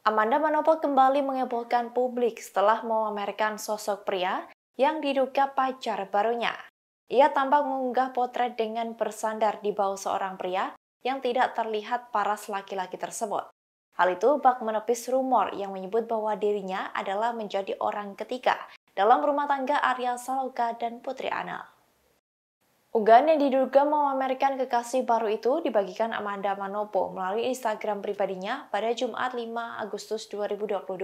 Amanda Manopo kembali mengebohkan publik setelah memamerkan sosok pria yang diduga pacar barunya. Ia tampak mengunggah potret dengan bersandar di bawah seorang pria yang tidak terlihat paras laki-laki tersebut. Hal itu bak menepis rumor yang menyebut bahwa dirinya adalah menjadi orang ketiga dalam rumah tangga Arya Saloka dan Putri Anal. Unggahan yang diduga memamerkan kekasih baru itu dibagikan Amanda Manopo melalui Instagram pribadinya pada Jumat 5 Agustus 2022.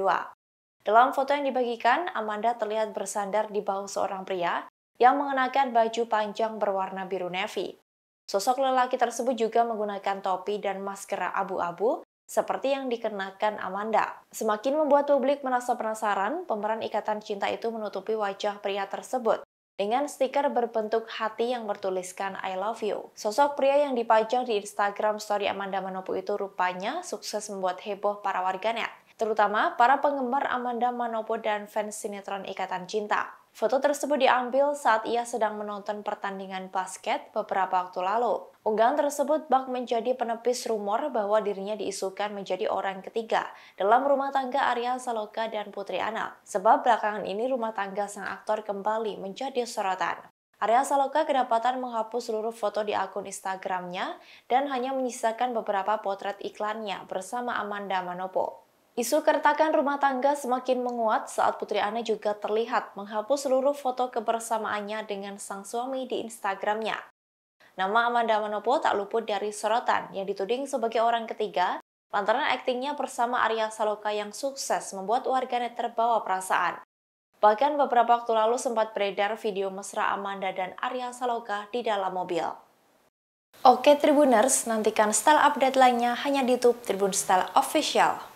Dalam foto yang dibagikan, Amanda terlihat bersandar di bahu seorang pria yang mengenakan baju panjang berwarna biru navy. Sosok lelaki tersebut juga menggunakan topi dan masker abu-abu seperti yang dikenakan Amanda. Semakin membuat publik merasa penasaran, pemeran Ikatan Cinta itu menutupi wajah pria tersebut dengan stiker berbentuk hati yang bertuliskan I love you. Sosok pria yang dipajang di Instagram story Amanda Manopo itu rupanya sukses membuat heboh para warganet, terutama para penggemar Amanda Manopo dan fans sinetron Ikatan Cinta. Foto tersebut diambil saat ia sedang menonton pertandingan basket beberapa waktu lalu. Unggahan tersebut bak menjadi penepis rumor bahwa dirinya diisukan menjadi orang ketiga dalam rumah tangga Arya Saloka dan Putri Ana. Sebab belakangan ini rumah tangga sang aktor kembali menjadi sorotan. Arya Saloka kedapatan menghapus seluruh foto di akun Instagramnya dan hanya menyisakan beberapa potret iklannya bersama Amanda Manopo. Isu keretakan rumah tangga semakin menguat saat Putri Ana juga terlihat menghapus seluruh foto kebersamaannya dengan sang suami di Instagramnya. Nama Amanda Manopo tak luput dari sorotan yang dituding sebagai orang ketiga lantaran aktingnya bersama Arya Saloka yang sukses membuat warganet terbawa perasaan. Bahkan beberapa waktu lalu sempat beredar video mesra Amanda dan Arya Saloka di dalam mobil. Oke Tribuners, nantikan style update lainnya hanya di YouTube Tribun Style Official.